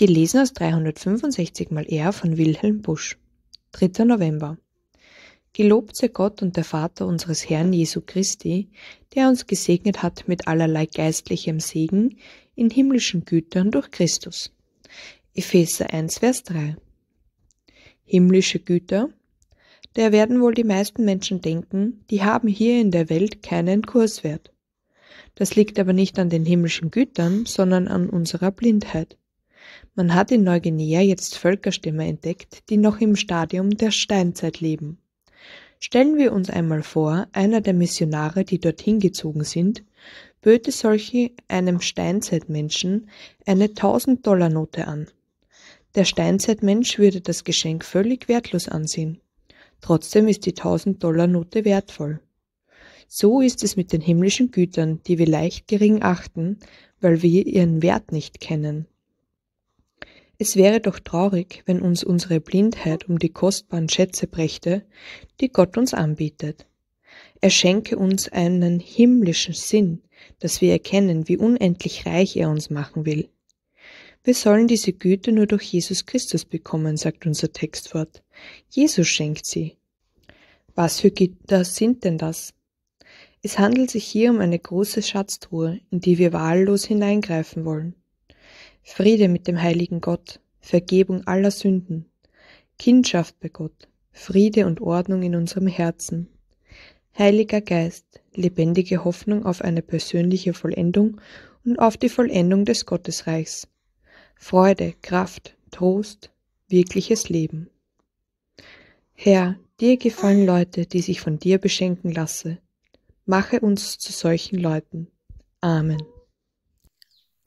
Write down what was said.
Gelesen aus 365 mal R von Wilhelm Busch. 3. November. Gelobt sei Gott und der Vater unseres Herrn Jesu Christi, der uns gesegnet hat mit allerlei geistlichem Segen in himmlischen Gütern durch Christus. Epheser 1, Vers 3. Himmlische Güter. Da werden wohl die meisten Menschen denken, die haben hier in der Welt keinen Kurswert. Das liegt aber nicht an den himmlischen Gütern, sondern an unserer Blindheit. Man hat in Neuguinea jetzt Völkerstämme entdeckt, die noch im Stadium der Steinzeit leben. Stellen wir uns einmal vor, einer der Missionare, die dorthin gezogen sind, böte solche einem Steinzeitmenschen eine 1000-Dollar-Note an. Der Steinzeitmensch würde das Geschenk völlig wertlos ansehen. Trotzdem ist die 1000-Dollar-Note wertvoll. So ist es mit den himmlischen Gütern, die wir leicht gering achten, weil wir ihren Wert nicht kennen. Es wäre doch traurig, wenn uns unsere Blindheit um die kostbaren Schätze brächte, die Gott uns anbietet. Er schenke uns einen himmlischen Sinn, dass wir erkennen, wie unendlich reich er uns machen will. Wir sollen diese Güte nur durch Jesus Christus bekommen, sagt unser Textwort. Jesus schenkt sie. Was für Gitter sind denn das? Es handelt sich hier um eine große Schatztruhe, in die wir wahllos hineingreifen wollen. Friede mit dem heiligen Gott, Vergebung aller Sünden, Kindschaft bei Gott, Friede und Ordnung in unserem Herzen. Heiliger Geist, lebendige Hoffnung auf eine persönliche Vollendung und auf die Vollendung des Gottesreichs. Freude, Kraft, Trost, wirkliches Leben. Herr, dir gefallen Leute, die sich von dir beschenken lasse. Mache uns zu solchen Leuten. Amen.